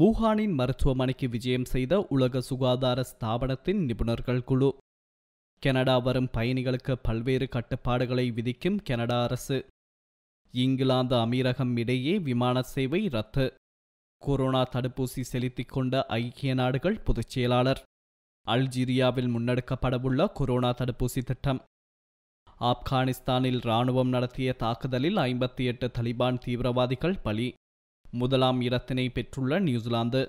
வூஹானின் மருத்துவமனைக்கு விஜயம் செய்த உலக சுகாதார ஸ்தாபனத்தின் நிபுணர்கள் குழு கனடா வரும் பயணிகளுக்கு பல்வேறு கட்டுப்பாடுகளை விதிக்கும் கனடா அரசு இங்கிலாந்து அமீரகம் இடையே விமான சேவை ரத்து கொரோனா தடுப்பூசி செலுத்திக் கொண்ட ஐக்கிய நாடுகள் பொதுச் செயலாளர் அல்ஜீரியாவில் முன்னெடுக்கப்படவுள்ள கொரோனா தடுப்பூசி திட்டம் ஆப்கானிஸ்தானில் இராணுவம் நடத்திய தாக்குதலில் ஐம்பத்தி எட்டு தலிபான் தீவிரவாதிகள் பலி முதலாம் இடத்தினை பெற்றுள்ள நியூசிலாந்து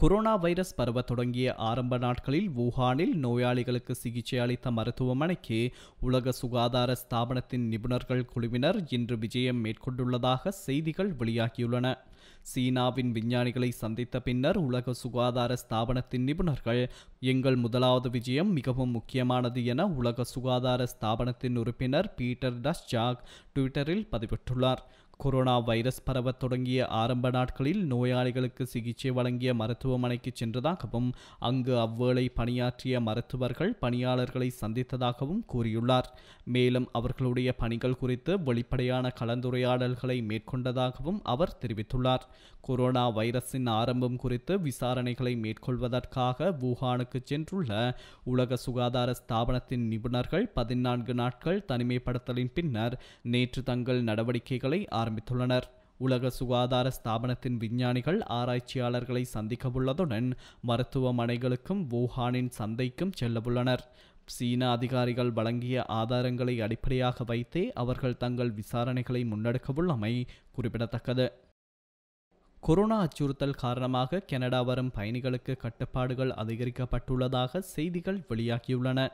கொரோனா வைரஸ் பரவ தொடங்கிய ஆரம்ப நாட்களில் வூஹானில் நோயாளிகளுக்கு சிகிச்சை அளித்த மருத்துவமனைக்கு உலக சுகாதார ஸ்தாபனத்தின் நிபுணர்கள் குழுவினர் இன்று விஜயம் மேற்கொண்டுள்ளதாக செய்திகள் வெளியாகியுள்ளன சீனாவின் விஞ்ஞானிகளை சந்தித்த பின்னர் உலக சுகாதார ஸ்தாபனத்தின் நிபுணர்கள் எங்கள் முதலாவது விஜயம் மிகவும் முக்கியமானது என உலக சுகாதார ஸ்தாபனத்தின் உறுப்பினர் பீட்டர் டஸ்ஜாக் ட்விட்டரில் பதிவிட்டுள்ளார் கொரோனா வைரஸ் பரவத் தொடங்கிய ஆரம்ப நாட்களில் நோயாளிகளுக்கு சிகிச்சை வழங்கிய மருத்துவமனைக்கு சென்றதாகவும் அங்கு அவ்வேளை பணியாற்றிய மருத்துவர்கள் பணியாளர்களை சந்தித்ததாகவும் கூறியுள்ளார் மேலும் அவர்களுடைய பணிகள் குறித்து வெளிப்படையான கலந்துரையாடல்களை மேற்கொண்டதாகவும் அவர் தெரிவித்துள்ளார் கொரோனா வைரஸின் ஆரம்பம் குறித்து விசாரணைகளை மேற்கொள்வதற்காக வூஹானுக்கு சென்றுள்ள உலக சுகாதார ஸ்தாபனத்தின் நிபுணர்கள் பதினான்கு நாட்கள் தனிமைப்படுத்தலின் பின்னர் நேற்று தங்கள் நடவடிக்கைகளை ஆரம்பித்தனர் ஆரம்பித்துள்ளனர் உலக சுகாதார ஸ்தாபனத்தின் விஞ்ஞானிகள் ஆராய்ச்சியாளர்களை சந்திக்கவுள்ளதுடன் மருத்துவமனைகளுக்கும் வூஹானின் சந்தைக்கும் செல்லவுள்ளனர் சீன அதிகாரிகள் வழங்கிய ஆதாரங்களை அடிப்படையாக வைத்தே அவர்கள் தங்கள் விசாரணைகளை முன்னெடுக்கவுள்ளமை குறிப்பிடத்தக்கது கொரோனா அச்சுறுத்தல் காரணமாக கனடா வரும் பயணிகளுக்கு கட்டுப்பாடுகள் அதிகரிக்கப்பட்டுள்ளதாக செய்திகள் வெளியாகியுள்ளன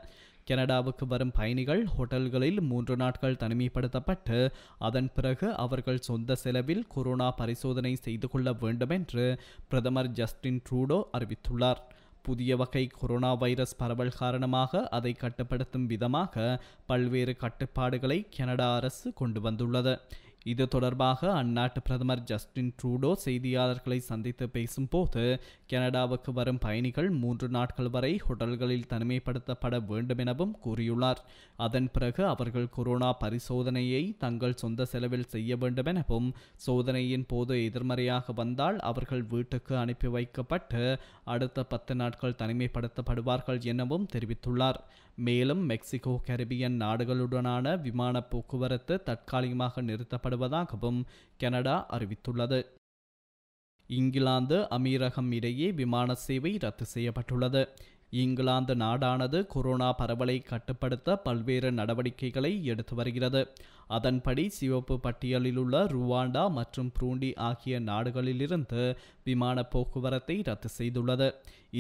கனடாவுக்கு வரும் பயணிகள் ஹோட்டல்களில் மூன்று நாட்கள் தனிமைப்படுத்தப்பட்டு அதன் பிறகு அவர்கள் சொந்த செலவில் கொரோனா பரிசோதனை செய்து கொள்ள வேண்டும் என்று பிரதமர் ஜஸ்டின் ட்ரூடோ அறிவித்துள்ளார் புதிய வகை கொரோனா வைரஸ் பரவல் காரணமாக அதை கட்டுப்படுத்தும் விதமாக பல்வேறு கட்டுப்பாடுகளை கனடா அரசு கொண்டு வந்துள்ளது இது தொடர்பாக அந்நாட்டு பிரதமர் ஜஸ்டின் ட்ரூடோ செய்தியாளர்களை சந்தித்து பேசும்போது கனடாவுக்கு வரும் பயணிகள் மூன்று நாட்கள் வரை ஹோட்டல்களில் தனிமைப்படுத்தப்பட வேண்டும் எனவும் கூறியுள்ளார் அதன் பிறகு அவர்கள் கொரோனா பரிசோதனையை தங்கள் சொந்த செலவில் செய்ய வேண்டும் எனவும் சோதனையின் போது எதிர்மறையாக வந்தால் அவர்கள் வீட்டுக்கு அனுப்பி வைக்கப்பட்டு அடுத்த பத்து நாட்கள் தனிமைப்படுத்தப்படுவார்கள் எனவும் தெரிவித்துள்ளார் மேலும் மெக்சிகோ கரிபியன் நாடுகளுடனான விமான போக்குவரத்து தற்காலிகமாக நிறுத்தப்படுவதாகவும் கனடா அறிவித்துள்ளது இங்கிலாந்து அமீரகம் இடையே விமான சேவை ரத்து செய்யப்பட்டுள்ளது இங்கிலாந்து நாடானது கொரோனா பரவலை கட்டுப்படுத்த பல்வேறு நடவடிக்கைகளை எடுத்து வருகிறது அதன்படி சிவப்பு பட்டியலில் உள்ள ருவாண்டா மற்றும் புரூண்டி ஆகிய நாடுகளிலிருந்து விமான போக்குவரத்தை ரத்து செய்துள்ளது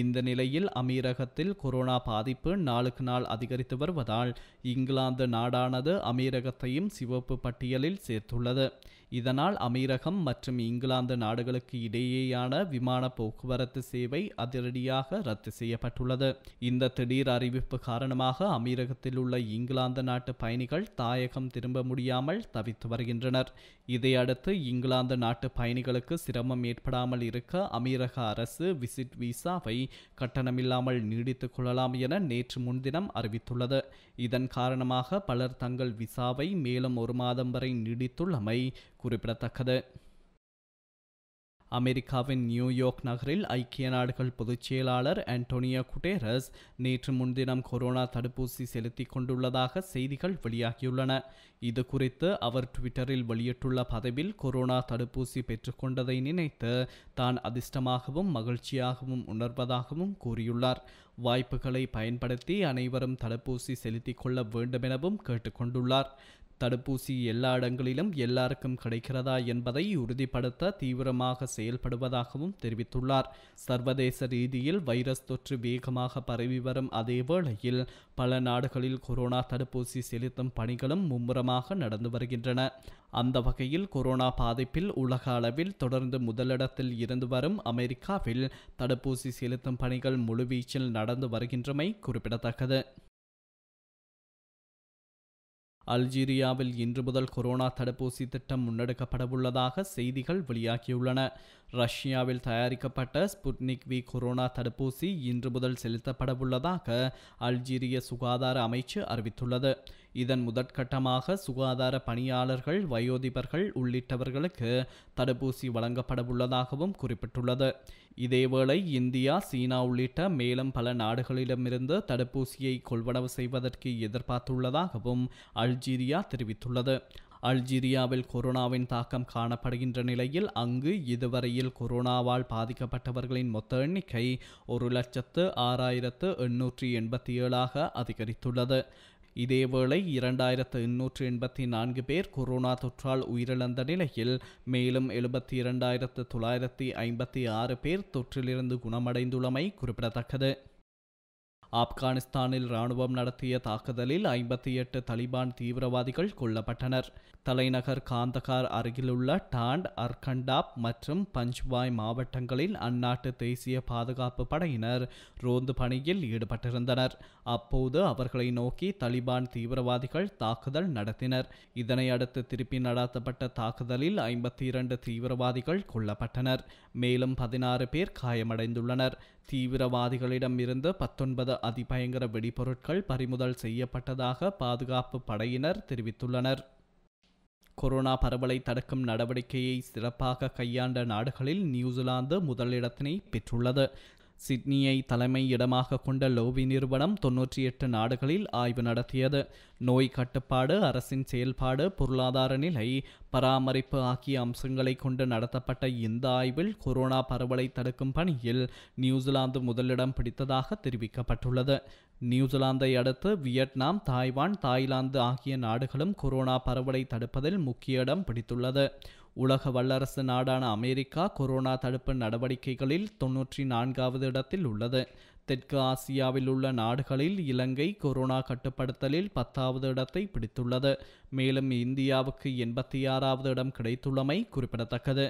இந்த நிலையில் அமீரகத்தில் கொரோனா பாதிப்பு நாளுக்கு நாள் அதிகரித்து வருவதால் இங்கிலாந்து நாடானது அமீரகத்தையும் சிவப்பு பட்டியலில் சேர்த்துள்ளது இதனால் அமீரகம் மற்றும் இங்கிலாந்து நாடுகளுக்கு இடையேயான விமான போக்குவரத்து சேவை அதிரடியாக ரத்து செய்யப்பட்டுள்ளது இந்த திடீர் அறிவிப்பு காரணமாக அமீரகத்தில் உள்ள இங்கிலாந்து நாட்டு பயணிகள் தாயகம் திரும்ப முடியும் முடியாமல் தவித்து வருகின்றனர் இதையடுத்து இங்கிலாந்து நாட்டு பயணிகளுக்கு சிரமம் ஏற்படாமல் இருக்க அமீரக அரசு விசிட் விசாவை கட்டணமில்லாமல் நீடித்துக் கொள்ளலாம் என நேற்று முன்தினம் அறிவித்துள்ளது இதன் காரணமாக பலர் தங்கள் விசாவை மேலும் ஒரு மாதம் வரை நீடித்துள்ளமை குறிப்பிடத்தக்கது அமெரிக்காவின் நியூயார்க் நகரில் ஐக்கிய நாடுகள் பொதுச் செயலாளர் அண்டோனியோ குட்டேரஸ் நேற்று முன்தினம் கொரோனா தடுப்பூசி செலுத்திக் கொண்டுள்ளதாக செய்திகள் வெளியாகியுள்ளன இது குறித்து அவர் ட்விட்டரில் வெளியிட்டுள்ள பதவில் கொரோனா தடுப்பூசி பெற்றுக்கொண்டதை நினைத்து தான் அதிர்ஷ்டமாகவும் மகிழ்ச்சியாகவும் உணர்வதாகவும் கூறியுள்ளார் வாய்ப்புகளை பயன்படுத்தி அனைவரும் தடுப்பூசி செலுத்திக் கொள்ள வேண்டும் எனவும் கேட்டுக்கொண்டுள்ளார் தடுப்பூசி எல்லா இடங்களிலும் எல்லாருக்கும் கிடைக்கிறதா என்பதை உறுதிப்படுத்த தீவிரமாக செயல்படுவதாகவும் தெரிவித்துள்ளார் சர்வதேச ரீதியில் வைரஸ் தொற்று வேகமாக பரவி வரும் அதே வேளையில் பல நாடுகளில் கொரோனா தடுப்பூசி செலுத்தும் பணிகளும் மும்முரமாக நடந்து வருகின்றன அந்த வகையில் கொரோனா பாதிப்பில் உலக அளவில் தொடர்ந்து முதலிடத்தில் இருந்து வரும் அமெரிக்காவில் தடுப்பூசி செலுத்தும் பணிகள் முழுவீச்சில் நடந்து வருகின்றமை குறிப்பிடத்தக்கது அல்ஜீரியாவில் இன்று முதல் கொரோனா தடுப்பூசி திட்டம் முன்னெடுக்கப்படவுள்ளதாக செய்திகள் வெளியாகியுள்ளன ரஷ்யாவில் தயாரிக்கப்பட்ட ஸ்புட்னிக் வி கொரோனா தடுப்பூசி இன்று முதல் செலுத்தப்படவுள்ளதாக அல்ஜீரிய சுகாதார அமைச்சு அறிவித்துள்ளது இதன் முதற்கட்டமாக சுகாதார பணியாளர்கள் வயோதிபர்கள் உள்ளிட்டவர்களுக்கு தடுப்பூசி வழங்கப்படவுள்ளதாகவும் குறிப்பிட்டுள்ளது இதேவேளை இந்தியா சீனா உள்ளிட்ட மேலும் பல நாடுகளிடமிருந்து தடுப்பூசியை கொள்வனவு செய்வதற்கு எதிர்பார்த்துள்ளதாகவும் அல்ஜீரியா தெரிவித்துள்ளது அல்ஜீரியாவில் கொரோனாவின் தாக்கம் காணப்படுகின்ற நிலையில் அங்கு இதுவரையில் கொரோனாவால் பாதிக்கப்பட்டவர்களின் மொத்த எண்ணிக்கை ஒரு லட்சத்து ஆறாயிரத்து எண்ணூற்றி எண்பத்தி ஏழாக அதிகரித்துள்ளது இதேவேளை இரண்டாயிரத்து எண்ணூற்று எண்பத்தி நான்கு பேர் கொரோனா தொற்றால் உயிரிழந்த நிலையில் மேலும் எழுபத்தி இரண்டாயிரத்து தொள்ளாயிரத்தி ஐம்பத்தி ஆறு பேர் தொற்றிலிருந்து குணமடைந்துள்ளமை குறிப்பிடத்தக்கது ஆப்கானிஸ்தானில் ராணுவம் நடத்திய தாக்குதலில் ஐம்பத்தி எட்டு தலிபான் தீவிரவாதிகள் கொல்லப்பட்டனர் தலைநகர் காந்தகார் அருகிலுள்ள டாண்ட் அர்கண்டாப் மற்றும் பஞ்ச்வாய் மாவட்டங்களில் அந்நாட்டு தேசிய பாதுகாப்பு படையினர் ரோந்து பணியில் ஈடுபட்டிருந்தனர் அப்போது அவர்களை நோக்கி தலிபான் தீவிரவாதிகள் தாக்குதல் நடத்தினர் இதனையடுத்து திருப்பி நடாத்தப்பட்ட தாக்குதலில் ஐம்பத்தி இரண்டு தீவிரவாதிகள் கொல்லப்பட்டனர் மேலும் பதினாறு பேர் காயமடைந்துள்ளனர் தீவிரவாதிகளிடம் இருந்து பத்தொன்பது அதிபயங்கர வெடிபொருட்கள் பறிமுதல் செய்யப்பட்டதாக பாதுகாப்பு படையினர் தெரிவித்துள்ளனர் கொரோனா பரவலை தடுக்கும் நடவடிக்கையை சிறப்பாக கையாண்ட நாடுகளில் நியூசிலாந்து முதலிடத்தினை பெற்றுள்ளது சிட்னியை தலைமை இடமாக கொண்ட லோவி நிறுவனம் தொன்னூற்றி எட்டு நாடுகளில் ஆய்வு நடத்தியது நோய் கட்டுப்பாடு அரசின் செயல்பாடு பொருளாதார நிலை பராமரிப்பு ஆகிய அம்சங்களை கொண்டு நடத்தப்பட்ட இந்த ஆய்வில் கொரோனா பரவலை தடுக்கும் பணியில் நியூசிலாந்து முதலிடம் பிடித்ததாக தெரிவிக்கப்பட்டுள்ளது நியூசிலாந்தை அடுத்து வியட்நாம் தாய்வான் தாய்லாந்து ஆகிய நாடுகளும் கொரோனா பரவலை தடுப்பதில் முக்கிய இடம் பிடித்துள்ளது உலக வல்லரசு நாடான அமெரிக்கா கொரோனா தடுப்பு நடவடிக்கைகளில் தொன்னூற்றி நான்காவது இடத்தில் உள்ளது தெற்கு ஆசியாவில் உள்ள நாடுகளில் இலங்கை கொரோனா கட்டுப்படுத்தலில் பத்தாவது இடத்தை பிடித்துள்ளது மேலும் இந்தியாவுக்கு எண்பத்தி ஆறாவது இடம் கிடைத்துள்ளமை குறிப்பிடத்தக்கது